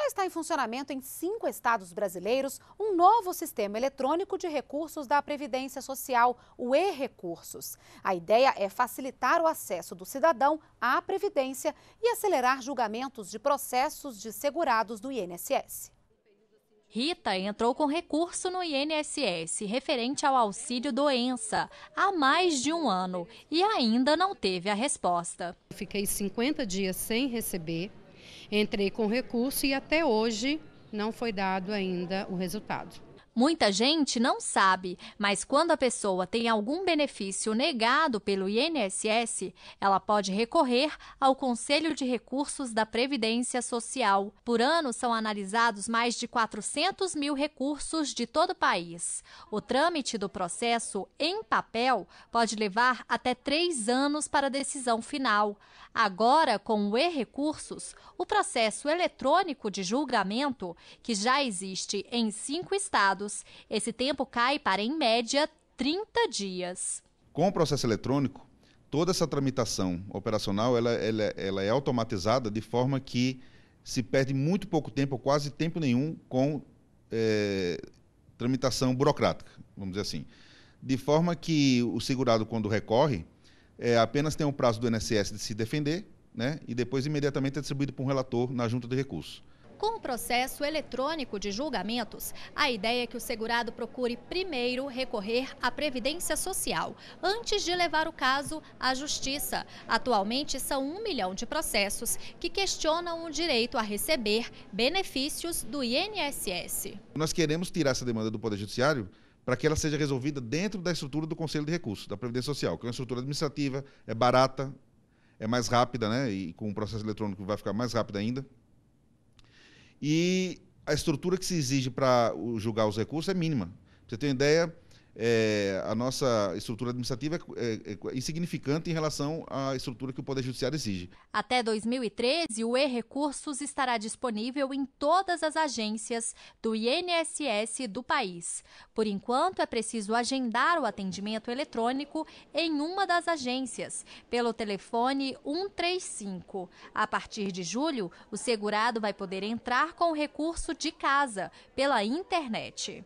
Já está em funcionamento em cinco estados brasileiros um novo sistema eletrônico de recursos da Previdência Social, o e-Recursos. A ideia é facilitar o acesso do cidadão à Previdência e acelerar julgamentos de processos de segurados do INSS. Rita entrou com recurso no INSS referente ao auxílio doença há mais de um ano e ainda não teve a resposta. Fiquei 50 dias sem receber Entrei com recurso e até hoje não foi dado ainda o resultado. Muita gente não sabe, mas quando a pessoa tem algum benefício negado pelo INSS, ela pode recorrer ao Conselho de Recursos da Previdência Social. Por ano são analisados mais de 400 mil recursos de todo o país. O trâmite do processo em papel pode levar até três anos para a decisão final. Agora, com o e-recursos, o processo eletrônico de julgamento, que já existe em cinco estados esse tempo cai para, em média, 30 dias. Com o processo eletrônico, toda essa tramitação operacional ela, ela, ela é automatizada de forma que se perde muito pouco tempo, quase tempo nenhum, com é, tramitação burocrática, vamos dizer assim. De forma que o segurado, quando recorre, é, apenas tem o prazo do INSS de se defender né, e depois imediatamente é distribuído para um relator na junta de recursos. Com o processo eletrônico de julgamentos, a ideia é que o segurado procure primeiro recorrer à Previdência Social, antes de levar o caso à Justiça. Atualmente, são um milhão de processos que questionam o direito a receber benefícios do INSS. Nós queremos tirar essa demanda do Poder Judiciário para que ela seja resolvida dentro da estrutura do Conselho de Recursos, da Previdência Social, que é uma estrutura administrativa, é barata, é mais rápida, né? E com o processo eletrônico vai ficar mais rápido ainda. E a estrutura que se exige para julgar os recursos é mínima. Pra você ter uma ideia, é, a nossa estrutura administrativa é, é, é, insignificante em relação à estrutura que o Poder Judiciário exige. Até 2013, o e-Recursos estará disponível em todas as agências do INSS do país. Por enquanto, é preciso agendar o atendimento eletrônico em uma das agências, pelo telefone 135. A partir de julho, o segurado vai poder entrar com o recurso de casa, pela internet.